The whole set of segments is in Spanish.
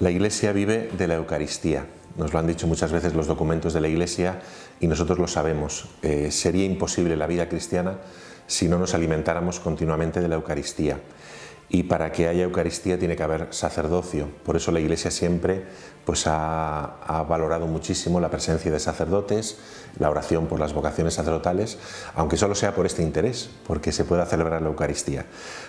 La Iglesia vive de la Eucaristía. Nos lo han dicho muchas veces los documentos de la Iglesia y nosotros lo sabemos. Eh, sería imposible la vida cristiana si no nos alimentáramos continuamente de la Eucaristía y para que haya Eucaristía tiene que haber sacerdocio. Por eso la Iglesia siempre pues, ha, valorado muchísimo la presencia de sacerdotes, la oración por las vocaciones sacerdotales, aunque solo sea por este interés, porque se pueda celebrar la Eucaristía.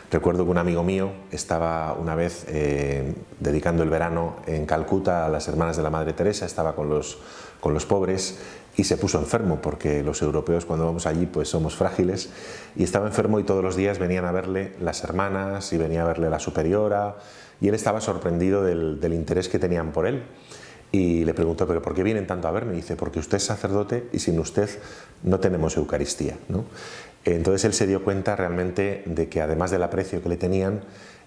Recuerdo que un amigo mío estaba una vez eh, dedicando el verano en Calcuta a las hermanas de la Madre Teresa, estaba con los, con los pobres y se puso enfermo, porque los europeos cuando vamos allí pues somos frágiles, y estaba enfermo y todos los días venían a verle las hermanas y venía a verle la superiora, y él estaba sorprendido del, interés que tenían por él. Y le preguntó, ¿pero por qué vienen tanto a verme? Y dice, porque usted es sacerdote y sin usted no tenemos Eucaristía. Entonces él se dio cuenta realmente de que además del aprecio que le tenían,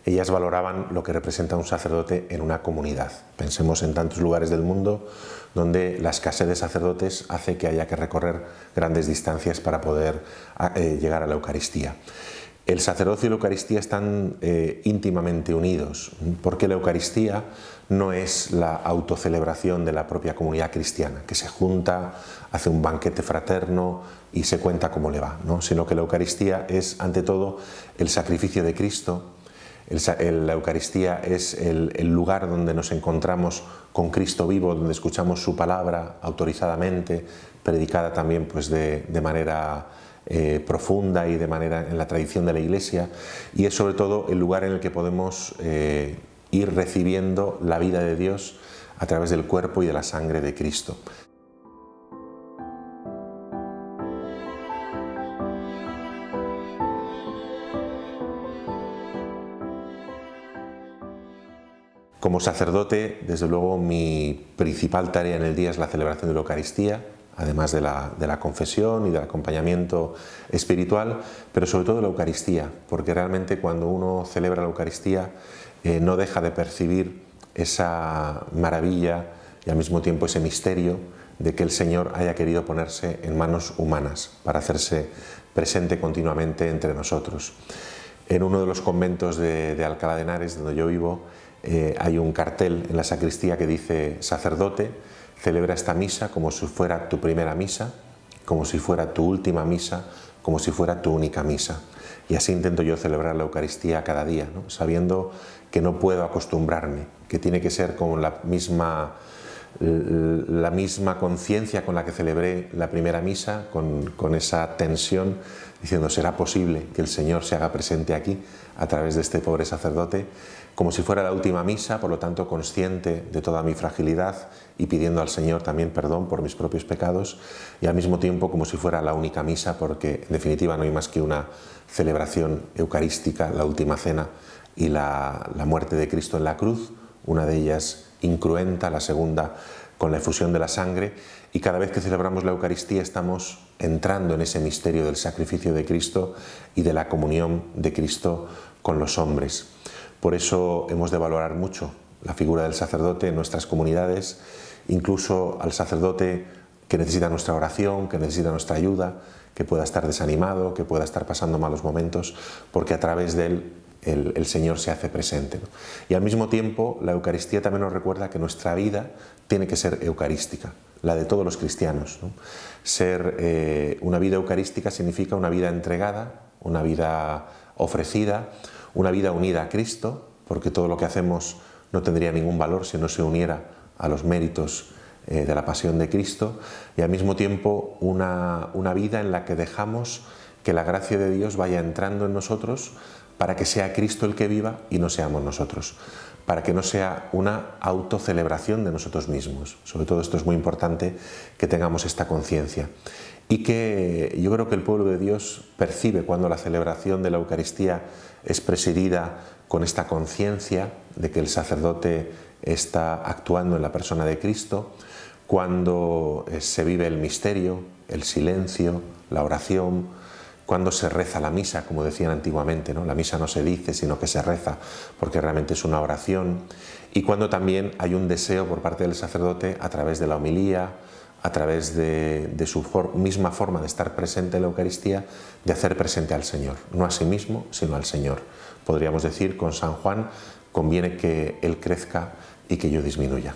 ellas valoraban lo que representa un sacerdote en una comunidad. Pensemos en tantos lugares del mundo donde la escasez de sacerdotes hace que haya que recorrer grandes distancias para poder ah, eh, llegar a la Eucaristía. El sacerdocio y la Eucaristía están eh, íntimamente unidos, porque la Eucaristía no es la autocelebración de la propia comunidad cristiana, que se junta, hace un banquete fraterno y se cuenta cómo le va, sino que la Eucaristía es, ante todo, el sacrificio de Cristo la Eucaristía es el, lugar donde nos encontramos con Cristo vivo, donde escuchamos su palabra autorizadamente, predicada también pues, de, manera eh, profunda y de manera en la tradición de la Iglesia, y es sobre todo el lugar en el que podemos eh, ir recibiendo la vida de Dios a través del cuerpo y de la sangre de Cristo. Como sacerdote, desde luego, mi principal tarea en el día es la celebración de la Eucaristía, además de la, confesión y del acompañamiento espiritual, pero sobre todo la Eucaristía, porque realmente cuando uno celebra la Eucaristía eh, no deja de percibir esa maravilla y al mismo tiempo ese misterio de que el Señor haya querido ponerse en manos humanas para hacerse presente continuamente entre nosotros. En uno de los conventos de, de Alcalá de Henares, donde yo vivo, eh, hay un cartel en la sacristía que dice, sacerdote, celebra esta misa como si fuera tu primera misa, como si fuera tu última misa, como si fuera tu única misa. Y así intento yo celebrar la Eucaristía cada día, sabiendo que no puedo acostumbrarme, que tiene que ser con la misma conciencia con la que celebré la primera misa, con, esa tensión, diciendo, ¿será posible que el Señor se haga presente aquí a través de este pobre sacerdote? como si fuera la última misa, por lo tanto consciente de toda mi fragilidad y pidiendo al Señor también perdón por mis propios pecados y al mismo tiempo como si fuera la única misa, porque en definitiva no hay más que una celebración eucarística, la última cena y la, muerte de Cristo en la cruz, una de ellas incruenta, la segunda con la efusión de la sangre y cada vez que celebramos la Eucaristía estamos entrando en ese misterio del sacrificio de Cristo y de la comunión de Cristo con los hombres. Por eso hemos de valorar mucho la figura del sacerdote en nuestras comunidades, incluso al sacerdote que necesita nuestra oración, que necesita nuestra ayuda, que pueda estar desanimado, que pueda estar pasando malos momentos, porque a través de él el, Señor se hace presente. Y al mismo tiempo, la Eucaristía también nos recuerda que nuestra vida tiene que ser eucarística, la de todos los cristianos. Ser eh, una vida eucarística significa una vida entregada, una vida ofrecida, una vida unida a Cristo, porque todo lo que hacemos no tendría ningún valor si no se uniera a los méritos eh, de la pasión de Cristo, y al mismo tiempo una, una vida en la que dejamos que la gracia de Dios vaya entrando en nosotros para que sea Cristo el que viva y no seamos nosotros, para que no sea una autocelebración de nosotros mismos. Sobre todo esto es muy importante que tengamos esta conciencia y que yo creo que el pueblo de Dios percibe cuando la celebración de la Eucaristía es presidida con esta conciencia de que el sacerdote está actuando en la persona de Cristo, cuando eh, se vive el misterio, el silencio, la oración, cuando se reza la misa, como decían antiguamente, ¿no? La misa no se dice, sino que se reza, porque realmente es una oración, y cuando también hay un deseo por parte del sacerdote a través de la homilía, a través de, su misma forma de estar presente en la Eucaristía, de hacer presente al Señor, no a sí mismo, sino al Señor. Podríamos decir con San Juan, conviene que Él crezca y que yo disminuya.